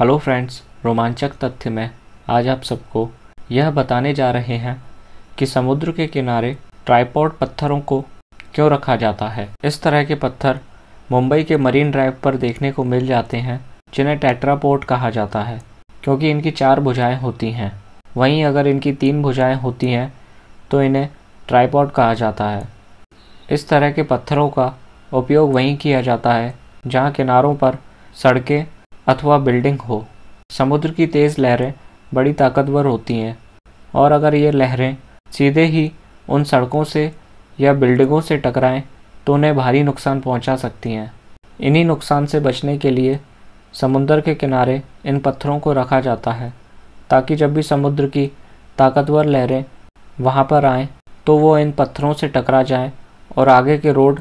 hello friends रोमांचक तथ्य में आज आप सबको यह बताने जा रहे हैं कि समुद्र के किनारे ट्राईपोर्ट पत्थरों को क्यों रखा जाता है इस तरह के पत्थर मुंबई के मरीन ड्राइव पर देखने को मिल जाते हैं जिन्हें टेट्रापोर्ट कहा जाता है क्योंकि इनकी चार भुजाएं होती हैं वहीं अगर इनकी तीन भुजाएं होती हैं तो इन्हें ट्राईपोर्ट कहा जाता है इस तरह के पत्थरों का उपयोग वहीं किया जाता है जहाँ किनारों पर सड़कें अथवा बिल्डिंग हो समुद्र की तेज़ लहरें बड़ी ताकतवर होती हैं और अगर ये लहरें सीधे ही उन सड़कों से या बिल्डिंगों से टकराएं तो उन्हें भारी नुकसान पहुंचा सकती हैं इन्हीं नुकसान से बचने के लिए समुद्र के किनारे इन पत्थरों को रखा जाता है ताकि जब भी समुद्र की ताकतवर लहरें वहाँ पर आएँ तो वो इन पत्थरों से टकरा जाएं और आगे के रोड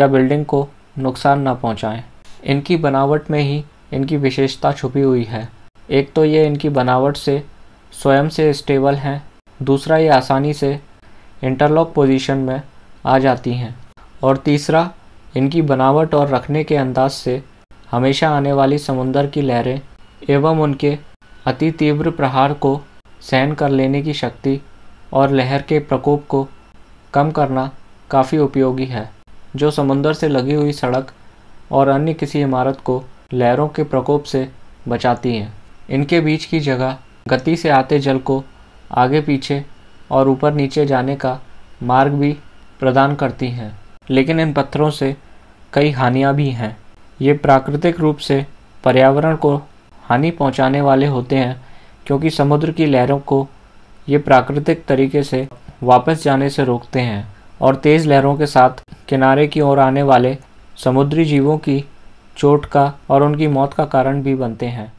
या बिल्डिंग को नुकसान ना पहुँचाएँ इनकी बनावट में ही इनकी विशेषता छुपी हुई है एक तो ये इनकी बनावट से स्वयं से स्टेबल हैं दूसरा ये आसानी से इंटरलॉक पोजीशन में आ जाती हैं और तीसरा इनकी बनावट और रखने के अंदाज से हमेशा आने वाली समुंदर की लहरें एवं उनके अति तीव्र प्रहार को सहन कर लेने की शक्ति और लहर के प्रकोप को कम करना काफ़ी उपयोगी है जो समुंदर से लगी हुई सड़क और अन्य किसी इमारत को लहरों के प्रकोप से बचाती हैं इनके बीच की जगह गति से आते जल को आगे पीछे और ऊपर नीचे जाने का मार्ग भी प्रदान करती हैं लेकिन इन पत्थरों से कई हानियाँ भी हैं ये प्राकृतिक रूप से पर्यावरण को हानि पहुंचाने वाले होते हैं क्योंकि समुद्र की लहरों को ये प्राकृतिक तरीके से वापस जाने से रोकते हैं और तेज़ लहरों के साथ किनारे की ओर आने वाले समुद्री जीवों की चोट का और उनकी मौत का कारण भी बनते हैं